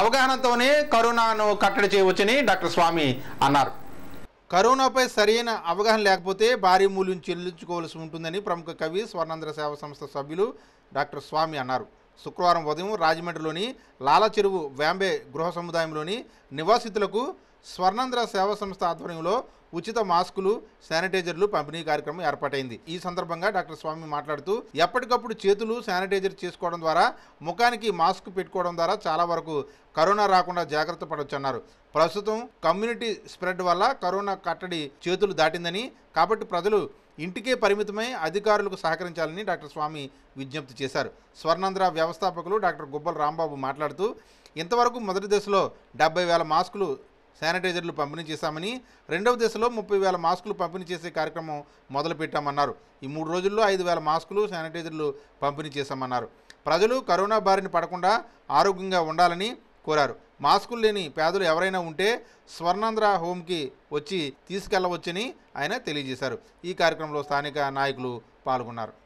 అవగాహనతోనే కరోనాను కట్టడి చేయవచ్చని డాక్టర్ స్వామి అన్నారు కరోనాపై సరైన అవగాహన లేకపోతే భారీ మూల్యం చెల్లించుకోవాల్సి ఉంటుందని ప్రముఖ కవి స్వర్ణాంధ్ర సేవా సంస్థ సభ్యులు డాక్టర్ స్వామి అన్నారు శుక్రవారం ఉదయం రాజమండ్రిలోని లాలచెరువు వ్యాంబే గృహ సముదాయంలోని నివాసితులకు స్వర్ణంధ్ర సేవా సంస్థ ఆధ్వర్యంలో ఉచిత మాస్కులు శానిటైజర్లు పంపిణీ కార్యక్రమం ఏర్పాటైంది ఈ సందర్భంగా డాక్టర్ స్వామి మాట్లాడుతూ ఎప్పటికప్పుడు చేతులు శానిటైజర్ చేసుకోవడం ద్వారా ముఖానికి మాస్క్ పెట్టుకోవడం ద్వారా చాలా వరకు కరోనా రాకుండా జాగ్రత్త పడవచ్చన్నారు ప్రస్తుతం కమ్యూనిటీ స్ప్రెడ్ వల్ల కరోనా కట్టడి చేతులు దాటిందని కాబట్టి ప్రజలు ఇంటికే పరిమితమై అధికారులకు సహకరించాలని డాక్టర్ స్వామి విజ్ఞప్తి చేశారు స్వర్ణాంధ్ర వ్యవస్థాపకులు డాక్టర్ గుబ్బల రాంబాబు మాట్లాడుతూ ఇంతవరకు మొదటి దశలో డెబ్బై వేల మాస్కులు శానిటైజర్లు పంపిణీ చేశామని రెండవ దశలో ముప్పై వేల మాస్కులు పంపిణీ చేసే కార్యక్రమం మొదలుపెట్టామన్నారు ఈ మూడు రోజుల్లో ఐదు వేల మాస్కులు శానిటైజర్లు పంపిణీ చేశామన్నారు ప్రజలు కరోనా బారిన పడకుండా ఆరోగ్యంగా ఉండాలని కోరారు మాస్కులు లేని పేదలు ఎవరైనా ఉంటే స్వర్ణాంధ్ర హోమ్కి వచ్చి తీసుకెళ్లవచ్చని ఆయన తెలియజేశారు ఈ కార్యక్రమంలో స్థానిక నాయకులు పాల్గొన్నారు